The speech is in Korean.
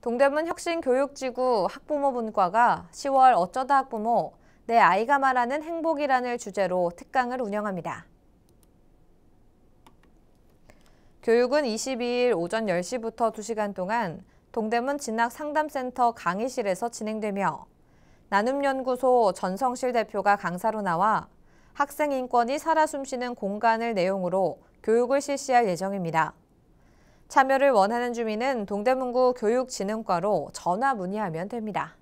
동대문 혁신교육지구 학부모분과가 10월 어쩌다 학부모 내 아이가 말하는 행복이라는 주제로 특강을 운영합니다. 교육은 22일 오전 10시부터 2시간 동안 동대문 진학상담센터 강의실에서 진행되며 나눔연구소 전성실 대표가 강사로 나와 학생 인권이 살아 숨쉬는 공간을 내용으로 교육을 실시할 예정입니다. 참여를 원하는 주민은 동대문구 교육진흥과로 전화 문의하면 됩니다.